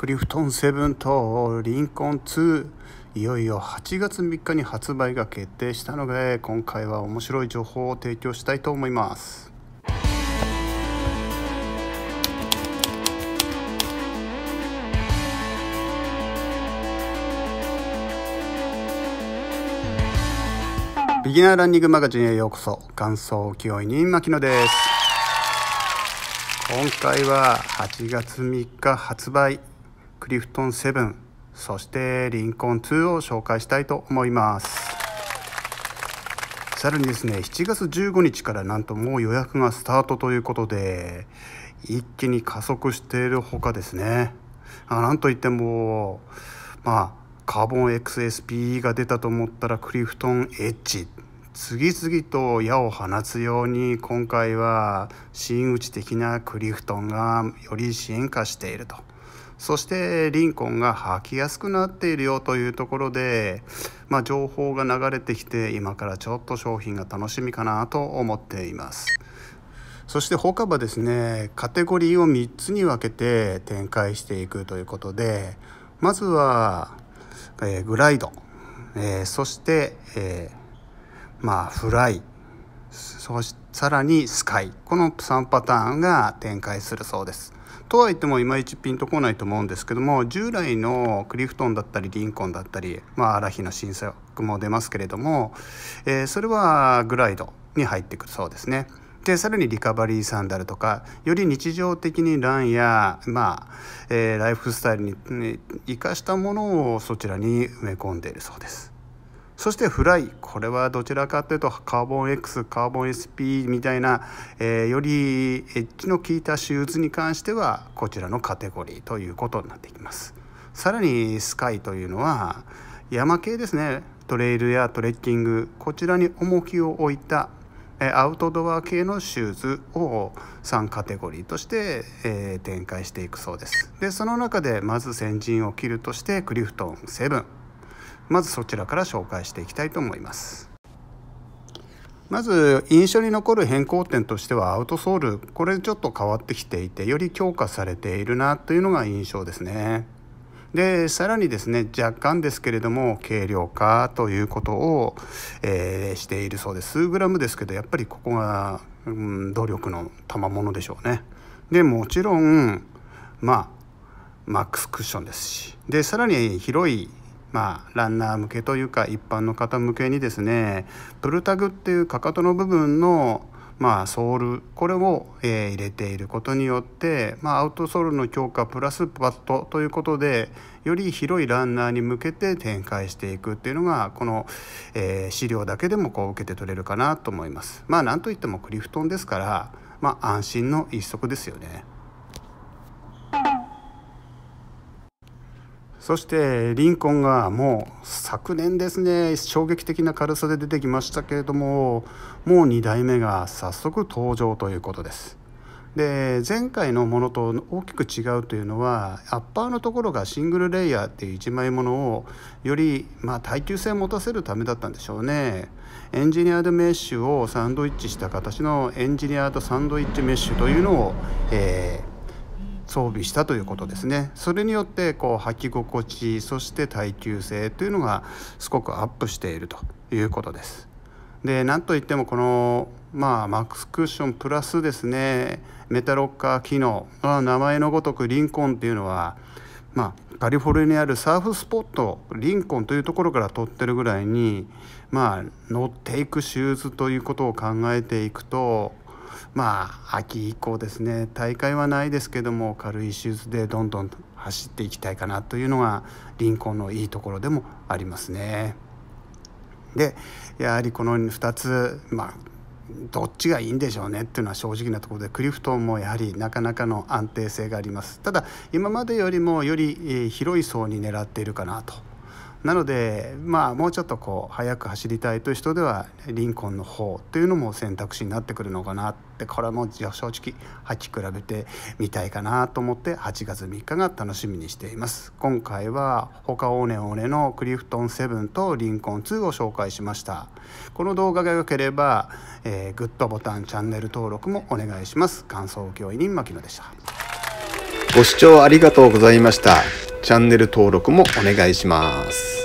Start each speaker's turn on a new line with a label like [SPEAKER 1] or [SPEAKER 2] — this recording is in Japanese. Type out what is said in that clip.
[SPEAKER 1] クリフトン7とリンコン2いよいよ8月3日に発売が決定したので今回は面白い情報を提供したいと思いますビギナーランニングマガジンへようこそ感想気負人牧野です今回は8月3日発売クリフトン7そしてリンコン2を紹介したいと思いますさらにですね7月15日からなんともう予約がスタートということで一気に加速しているほかですねあなんといってもまあカーボン XSP が出たと思ったらクリフトンエッジ次々と矢を放つように今回は真打ち的なクリフトンがより進化しているとそしてリンコンが履きやすくなっているよというところで、まあ、情報が流れてきて今からちょっと商品が楽しみかなと思っています。そして他はですねカテゴリーを3つに分けて展開していくということでまずは、えー、グライド、えー、そして、えー、まあフライそしさらにスカイこの3パターンが展開するそうです。とはいってもいまいちピンとこないと思うんですけども従来のクリフトンだったりリンコンだったり、まあ、アラヒの新作も出ますけれども、えー、それはグライドに入ってくるそうですね。でさらにリカバリーサンダルとかより日常的にランや、まあえー、ライフスタイルに生かしたものをそちらに埋め込んでいるそうです。そしてフライこれはどちらかというとカーボン X カーボン SP みたいな、えー、よりエッジの効いたシューズに関してはこちらのカテゴリーということになってきますさらにスカイというのは山系ですねトレイルやトレッキングこちらに重きを置いたアウトドア系のシューズを3カテゴリーとして、え展開していくそうですでその中でまず先陣を切るとしてクリフトン7まずそちらから紹介していきたいと思いますまず印象に残る変更点としてはアウトソールこれちょっと変わってきていてより強化されているなというのが印象ですねでさらにですね若干ですけれども軽量化ということを、えー、しているそうです数グラムですけどやっぱりここが、うん、努力の賜物でしょうねでもちろんまあマックスクッションですしでさらに広いまあ、ランナー向けというか一般の方向けにですねプルタグっていうかかとの部分の、まあ、ソールこれを、えー、入れていることによって、まあ、アウトソールの強化プラスパッドということでより広いランナーに向けて展開していくっていうのがこの、えー、資料だけでもこう受けて取れるかなと思います。まあ、なんといってもクリフトンですから、まあ、安心の一足ですよね。そしてリンコンがもう昨年ですね衝撃的な軽さで出てきましたけれどももう2代目が早速登場ということですで前回のものと大きく違うというのはアッパーのところがシングルレイヤーっていう1枚ものをよりまあ、耐久性を持たせるためだったんでしょうねエンジニアードメッシュをサンドイッチした形のエンジニアードサンドイッチメッシュというのを、えー装備したということですねそれによってこう履き心地そして耐久性というのがすごくアップしているということですでなんといってもこのまあマックスクッションプラスですねメタロッカー機能、まあ、名前のごとくリンコンっていうのはまあ、カリフォルニアにあるサーフスポットリンコンというところから取ってるぐらいに、まあ、乗っていくシューズということを考えていくとまあ秋以降ですね大会はないですけども軽いシューズでどんどん走っていきたいかなというのがリンコンのいいところでもありますね。でやはりこの2つ、まあどっちがいいんでしょうねっていうのは正直なところでクリフトンもやはりなかなかの安定性がありますただ今までよりもより広い層に狙っているかなとなのでまあもうちょっとこう速く走りたいという人ではリンコンの方というのも選択肢になってくるのかなってこれはもう正直履き比べてみたいかなと思って8月3日が楽しみにしています今回は他オーネオーネのクリフトン7とリンコン2を紹介しましたこの動画が良ければ、えー、グッドボタンチャンネル登録もお願いします感想教員に牧野でしたご視聴ありがとうございましたチャンネル登録もお願いします。